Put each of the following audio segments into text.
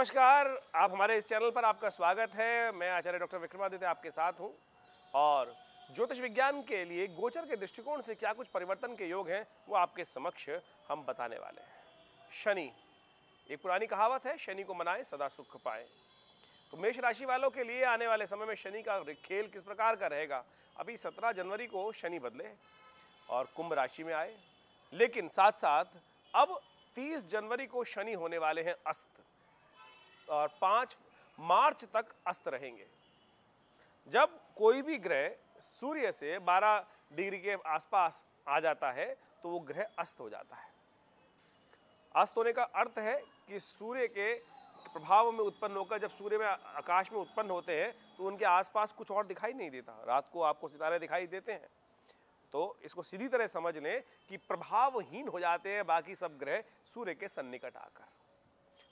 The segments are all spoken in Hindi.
नमस्कार आप हमारे इस चैनल पर आपका स्वागत है मैं आचार्य डॉक्टर विक्रमादित्य आपके साथ हूं और ज्योतिष विज्ञान के लिए गोचर के दृष्टिकोण से क्या कुछ परिवर्तन के योग हैं वो आपके समक्ष हम बताने वाले हैं शनि एक पुरानी कहावत है शनि को मनाएं सदा सुख पाए तो मेष राशि वालों के लिए आने वाले समय में शनि का खेल किस प्रकार का रहेगा अभी सत्रह जनवरी को शनि बदले और कुंभ राशि में आए लेकिन साथ साथ अब तीस जनवरी को शनि होने वाले हैं अस्त और पाँच मार्च तक अस्त रहेंगे जब कोई भी ग्रह सूर्य से 12 डिग्री के आसपास आ जाता है तो वो ग्रह अस्त हो जाता है अस्त होने का अर्थ है कि सूर्य के प्रभाव में उत्पन्न होकर जब सूर्य में आकाश में उत्पन्न होते हैं तो उनके आसपास कुछ और दिखाई नहीं देता रात को आपको सितारे दिखाई देते हैं तो इसको सीधी तरह समझ लें कि प्रभावहीन हो जाते हैं बाकी सब ग्रह सूर्य के सन्निकट आकर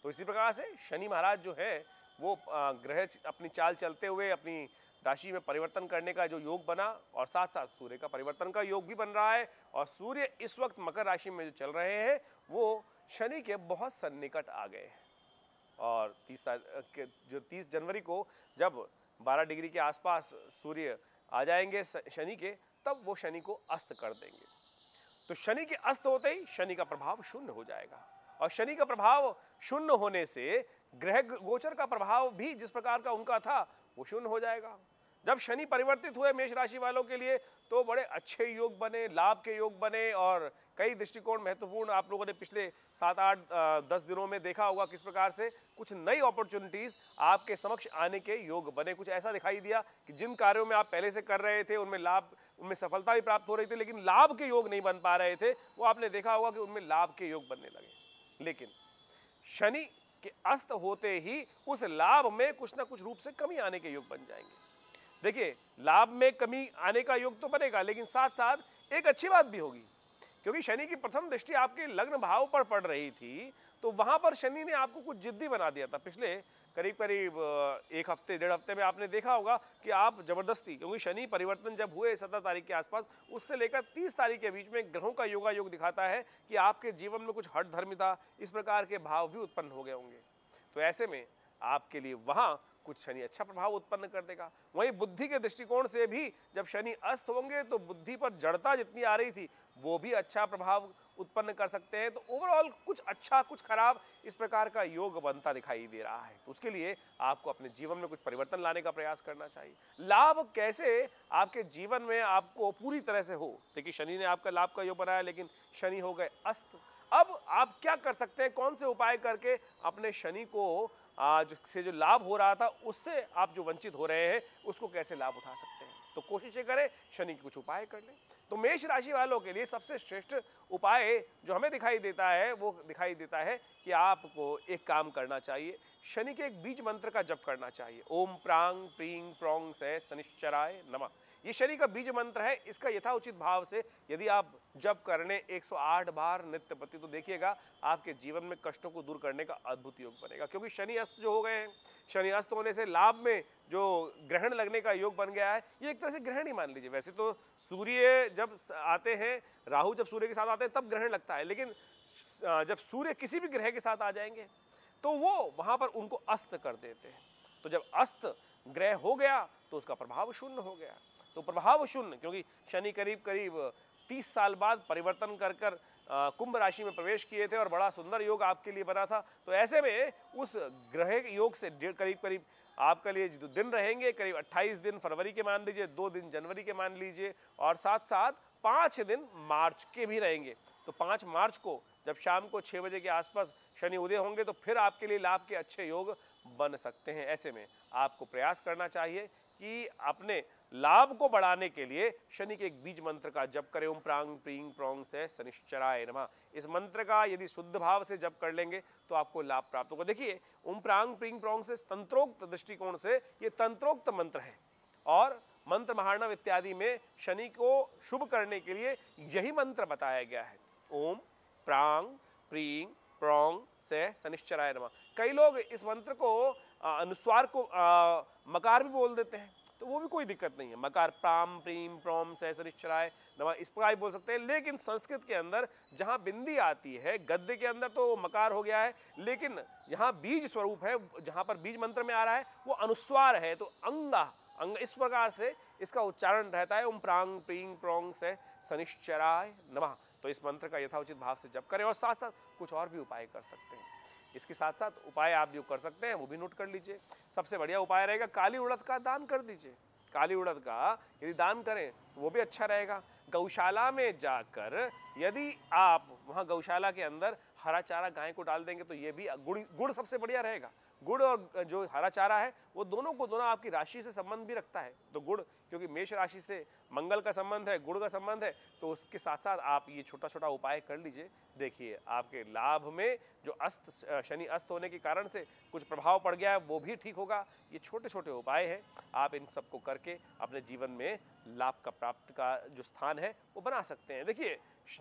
तो इसी प्रकार से शनि महाराज जो है वो ग्रह अपनी चाल चलते हुए अपनी राशि में परिवर्तन करने का जो योग बना और साथ साथ सूर्य का परिवर्तन का योग भी बन रहा है और सूर्य इस वक्त मकर राशि में जो चल रहे हैं वो शनि के बहुत सन्निकट आ गए हैं और तीस के जो तीस जनवरी को जब बारह डिग्री के आसपास सूर्य आ जाएंगे शनि के तब वो शनि को अस्त कर देंगे तो शनि के अस्त होते ही शनि का प्रभाव शून्य हो जाएगा और शनि का प्रभाव शून्य होने से ग्रह गोचर का प्रभाव भी जिस प्रकार का उनका था वो शून्य हो जाएगा जब शनि परिवर्तित हुए मेष राशि वालों के लिए तो बड़े अच्छे योग बने लाभ के योग बने और कई दृष्टिकोण महत्वपूर्ण आप लोगों ने पिछले सात आठ दस दिनों में देखा होगा किस प्रकार से कुछ नई अपॉर्चुनिटीज़ आपके समक्ष आने के योग बने कुछ ऐसा दिखाई दिया कि जिन कार्यों में आप पहले से कर रहे थे उनमें लाभ उनमें सफलता भी प्राप्त हो रही थी लेकिन लाभ के योग नहीं बन पा रहे थे वो आपने देखा होगा कि उनमें लाभ के योग बनने लगे लेकिन शनि के अस्त होते ही उस लाभ में कुछ ना कुछ रूप से कमी आने के योग बन जाएंगे देखिए लाभ में कमी आने का योग तो बनेगा लेकिन साथ साथ एक अच्छी बात भी होगी क्योंकि शनि की प्रथम दृष्टि आपके लग्न भाव पर पड़ रही थी तो वहाँ पर शनि ने आपको कुछ जिद्दी बना दिया था पिछले करीब करीब एक हफ्ते डेढ़ हफ्ते में आपने देखा होगा कि आप ज़बरदस्ती क्योंकि शनि परिवर्तन जब हुए सत्रह तारीख के आसपास उससे लेकर तीस तारीख के बीच में ग्रहों का योगा योग दिखाता है कि आपके जीवन में कुछ हट धर्मिता इस प्रकार के भाव भी उत्पन्न हो गए होंगे तो ऐसे में आपके लिए वहाँ कुछ शनि अच्छा प्रभाव उत्पन्न कर देगा वहीं बुद्धि के दृष्टिकोण से भी जब शनि अस्त होंगे तो बुद्धि पर जड़ता जितनी आ रही थी वो भी अच्छा प्रभाव उत्पन्न कर सकते हैं तो ओवरऑल कुछ अच्छा कुछ खराब इस प्रकार का योग बनता दिखाई दे रहा है तो उसके लिए आपको अपने जीवन में कुछ परिवर्तन लाने का प्रयास करना चाहिए लाभ कैसे आपके जीवन में आपको पूरी तरह से हो देखिए शनि ने आपका लाभ का योग बनाया लेकिन शनि हो गए अस्त अब आप क्या कर सकते हैं कौन से उपाय करके अपने शनि को आज से जो लाभ हो रहा था उससे आप जो वंचित हो रहे हैं उसको कैसे लाभ उठा सकते हैं तो कोशिश करें शनि के कुछ उपाय कर लें तो मेष राशि वालों के लिए सबसे श्रेष्ठ उपाय जो हमें दिखाई देता है वो दिखाई देता है कि आपको एक काम करना चाहिए शनि के एक बीज मंत्र का जप करना चाहिए ओम प्रांग प्रींग प्रोंग से शनिश्चराय नमः ये शनि का बीज मंत्र है इसका यथाउचित भाव से यदि आप जप करने 108 बार नित्य प्रति तो देखिएगा आपके जीवन में कष्टों को दूर करने का अद्भुत योग बनेगा क्योंकि शनि अस्त जो हो गए हैं शनि अस्त होने से लाभ में जो ग्रहण लगने का योग बन गया है ये एक तरह से ग्रहण ही मान लीजिए वैसे तो सूर्य जब आते हैं राहु जब सूर्य के साथ आते हैं तब ग्रहण लगता है लेकिन जब सूर्य किसी भी ग्रह के साथ आ जाएंगे तो वो वहाँ पर उनको अस्त कर देते हैं तो जब अस्त ग्रह हो गया तो उसका प्रभाव शून्य हो गया तो प्रभाव शून्य क्योंकि शनि करीब करीब तीस साल बाद परिवर्तन कर कर कुंभ राशि में प्रवेश किए थे और बड़ा सुंदर योग आपके लिए बना था तो ऐसे में उस ग्रह योग से करीब करीब आपके लिए जो दिन रहेंगे करीब 28 दिन फरवरी के मान लीजिए दो दिन जनवरी के मान लीजिए और साथ साथ पाँच दिन मार्च के भी रहेंगे तो पाँच मार्च को जब शाम को छः बजे के आसपास शनि उदय होंगे तो फिर आपके लिए लाभ के अच्छे योग बन सकते हैं ऐसे में आपको प्रयास करना चाहिए कि अपने लाभ को बढ़ाने के लिए शनि के एक बीज मंत्र का जप करें ओम प्रांग प्रींग प्रोंग से शनिश्चराय नमा इस मंत्र का यदि शुद्ध भाव से जप कर लेंगे तो आपको लाभ प्राप्त होगा देखिए ओम प्रांग प्रींग प्रोंग से तंत्रोक्त दृष्टिकोण से ये तंत्रोक्त मंत्र है और मंत्र महारणव इत्यादि में शनि को शुभ करने के लिए यही मंत्र बताया गया है ओम प्रांग प्रींग प्रोंग से शनिश्चराय नमा कई लोग इस मंत्र को अनुस्वार को आ, मकार भी बोल देते हैं तो वो भी कोई दिक्कत नहीं है मकार प्राम प्रीम प्रोम सहसराय नवा इस प्रकार बोल सकते हैं लेकिन संस्कृत के अंदर जहाँ बिंदी आती है गद्य के अंदर तो मकार हो गया है लेकिन यहाँ बीज स्वरूप है जहाँ पर बीज मंत्र में आ रहा है वो अनुस्वार है तो अंगा अंग इस प्रकार से इसका उच्चारण रहता है ओम प्रांग प्रीम प्रोंग से सनिश्चराय नमः तो इस मंत्र का यथाउचित भाव से जप करें और साथ साथ कुछ और भी उपाय कर सकते हैं इसके साथ साथ उपाय आप जो कर सकते हैं वो भी नोट कर लीजिए सबसे बढ़िया उपाय रहेगा काली उड़द का दान कर दीजिए काली उड़द का यदि दान करें तो वो भी अच्छा रहेगा गौशाला में जाकर यदि आप वहाँ गौशाला के अंदर हरा चारा गाय को डाल देंगे तो ये भी गुड़ गुड़ सबसे बढ़िया रहेगा गुड़ और जो हरा चारा है वो दोनों को दोनों आपकी राशि से संबंध भी रखता है तो गुड़ क्योंकि मेष राशि से मंगल का संबंध है गुड़ का संबंध है तो उसके साथ साथ आप ये छोटा छोटा उपाय कर लीजिए देखिए आपके लाभ में जो अस्त शनि अस्त होने के कारण से कुछ प्रभाव पड़ गया है वो भी ठीक होगा ये छोटे छोटे उपाय हैं आप इन सबको करके अपने जीवन में लाभ का प्राप्त का जो स्थान है वो बना सकते हैं देखिए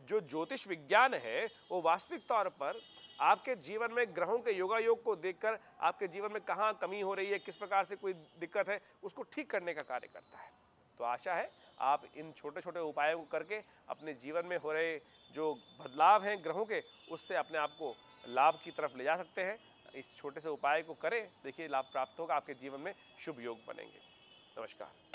जो ज्योतिष विज्ञान है वो वास्तविक तौर पर आपके जीवन में ग्रहों के योगा योग को देखकर आपके जीवन में कहाँ कमी हो रही है किस प्रकार से कोई दिक्कत है उसको ठीक करने का कार्य करता है तो आशा है आप इन छोटे छोटे उपायों को करके अपने जीवन में हो रहे जो बदलाव हैं ग्रहों के उससे अपने आप को लाभ की तरफ ले जा सकते हैं इस छोटे से उपाय को करें देखिए लाभ प्राप्त होगा आपके जीवन में शुभ योग बनेंगे नमस्कार